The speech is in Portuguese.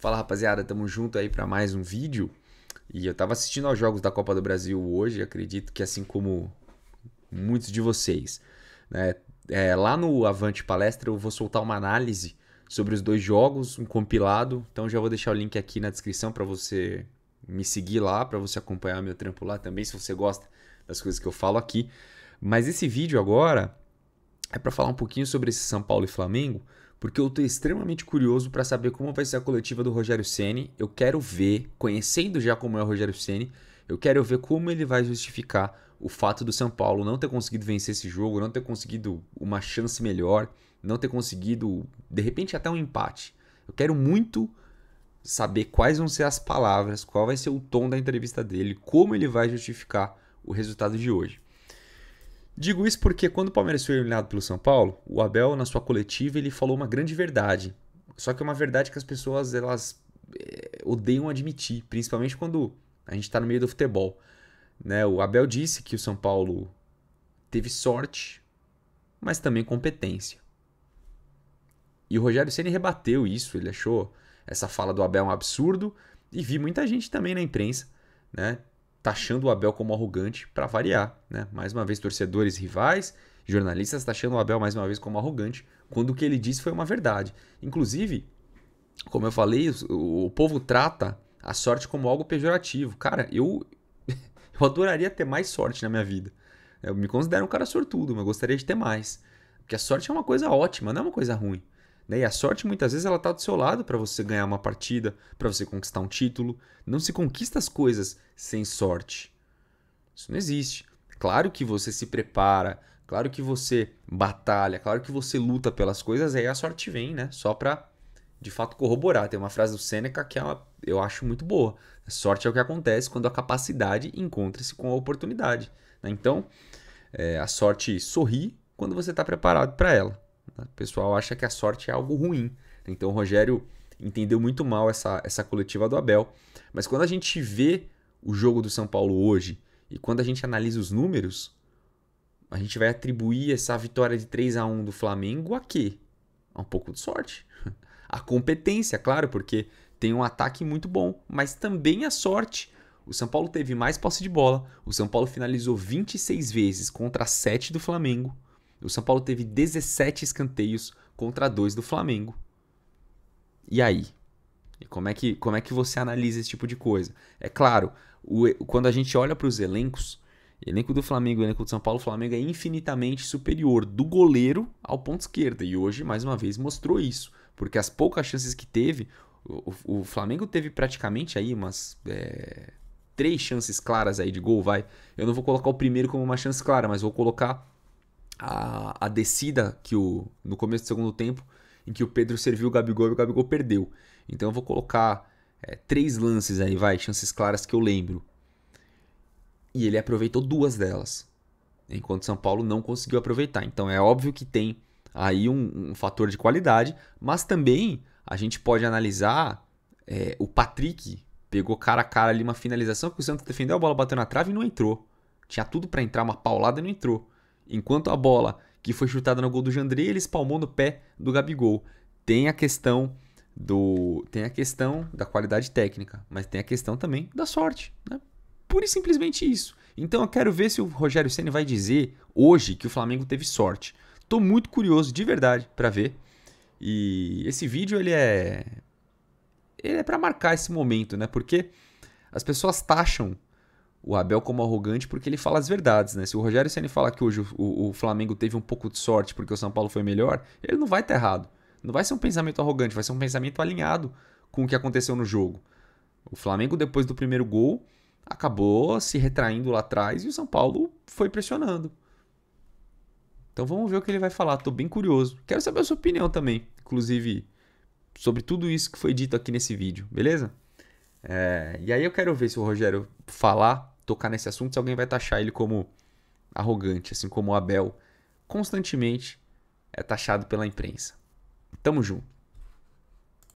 Fala rapaziada, tamo junto aí para mais um vídeo. E eu tava assistindo aos jogos da Copa do Brasil hoje, acredito que assim como muitos de vocês, né? É, lá no Avante Palestra eu vou soltar uma análise sobre os dois jogos, um compilado. Então já vou deixar o link aqui na descrição para você me seguir lá, para você acompanhar meu trampo lá também, se você gosta das coisas que eu falo aqui. Mas esse vídeo agora é para falar um pouquinho sobre esse São Paulo e Flamengo, porque eu estou extremamente curioso para saber como vai ser a coletiva do Rogério Ceni. Eu quero ver, conhecendo já como é o Rogério Ceni, eu quero ver como ele vai justificar o fato do São Paulo não ter conseguido vencer esse jogo, não ter conseguido uma chance melhor, não ter conseguido, de repente, até um empate. Eu quero muito saber quais vão ser as palavras, qual vai ser o tom da entrevista dele, como ele vai justificar o resultado de hoje. Digo isso porque quando o Palmeiras foi eliminado pelo São Paulo, o Abel na sua coletiva ele falou uma grande verdade. Só que é uma verdade que as pessoas elas é, odeiam admitir, principalmente quando a gente está no meio do futebol. Né? O Abel disse que o São Paulo teve sorte, mas também competência. E o Rogério Ceni rebateu isso. Ele achou essa fala do Abel um absurdo e vi muita gente também na imprensa, né? taxando o Abel como arrogante para variar. Né? Mais uma vez, torcedores rivais, jornalistas taxando o Abel mais uma vez como arrogante, quando o que ele disse foi uma verdade. Inclusive, como eu falei, o, povo trata a sorte como algo pejorativo. Cara, eu, eu adoraria ter mais sorte na minha vida. Eu me considero um cara sortudo, mas eu gostaria de ter mais. Porque a sorte é uma coisa ótima, não é uma coisa ruim. Né? E a sorte muitas vezes ela está do seu lado para você ganhar uma partida, para você conquistar um título. Não se conquista as coisas sem sorte. Isso não existe. Claro que você se prepara, claro que você batalha, claro que você luta pelas coisas, aí a sorte vem, né? Só para de fato corroborar. Tem uma frase do Seneca que é uma, eu acho muito boa. sorte é o que acontece quando a capacidade encontra-se com a oportunidade. Né? Então, é, a sorte sorri quando você está preparado para ela. Né? O pessoal acha que a sorte é algo ruim. Então o Rogério entendeu muito mal essa, essa coletiva do Abel. Mas quando a gente vê o jogo do São Paulo hoje e quando a gente analisa os números, a gente vai atribuir essa vitória de 3 a 1 do Flamengo a quê? A um pouco de sorte. A competência, claro, porque tem um ataque muito bom, mas também a sorte. O São Paulo teve mais posse de bola, o São Paulo finalizou 26 vezes contra 7 do Flamengo. O São Paulo teve 17 escanteios contra dois do Flamengo. E aí? E como é que, como é que você analisa esse tipo de coisa? É claro, o, quando a gente olha para os elencos, elenco do Flamengo e elenco do São Paulo, o Flamengo é infinitamente superior do goleiro ao ponto esquerda. E hoje, mais uma vez, mostrou isso. Porque as poucas chances que teve, o, o Flamengo teve praticamente aí umas. É, três chances claras aí de gol, vai. Eu não vou colocar o primeiro como uma chance clara, mas vou colocar a, a descida que o no começo do segundo tempo em que o Pedro serviu o Gabigol e o Gabigol perdeu. Então eu vou colocar é, três lances aí, vai, chances claras que eu lembro. E ele aproveitou duas delas, enquanto São Paulo não conseguiu aproveitar. Então é óbvio que tem aí um, um fator de qualidade, mas também a gente pode analisar é, o Patrick pegou cara a cara ali uma finalização que o Santos defendeu, a bola bateu na trave e não entrou. Tinha tudo para entrar, uma paulada e não entrou enquanto a bola que foi chutada no gol do Jandrei, ele espalmou no pé do Gabigol. Tem a questão do tem a questão da qualidade técnica, mas tem a questão também da sorte, né? Pura e simplesmente isso. Então eu quero ver se o Rogério Ceni vai dizer hoje que o Flamengo teve sorte. Tô muito curioso de verdade para ver. E esse vídeo ele é ele é para marcar esse momento, né? Porque as pessoas taxam o Abel como arrogante porque ele fala as verdades, né? Se o Rogério Ceni fala que hoje o, o, o, Flamengo teve um pouco de sorte porque o São Paulo foi melhor, ele não vai estar errado. Não vai ser um pensamento arrogante, vai ser um pensamento alinhado com o que aconteceu no jogo. O Flamengo depois do primeiro gol acabou se retraindo lá atrás e o São Paulo foi pressionando. Então vamos ver o que ele vai falar, tô bem curioso. Quero saber a sua opinião também, inclusive sobre tudo isso que foi dito aqui nesse vídeo, beleza? É, e aí eu quero ver se o Rogério falar, tocar nesse assunto, se alguém vai taxar ele como arrogante, assim como o Abel constantemente é taxado pela imprensa. Tamo junto.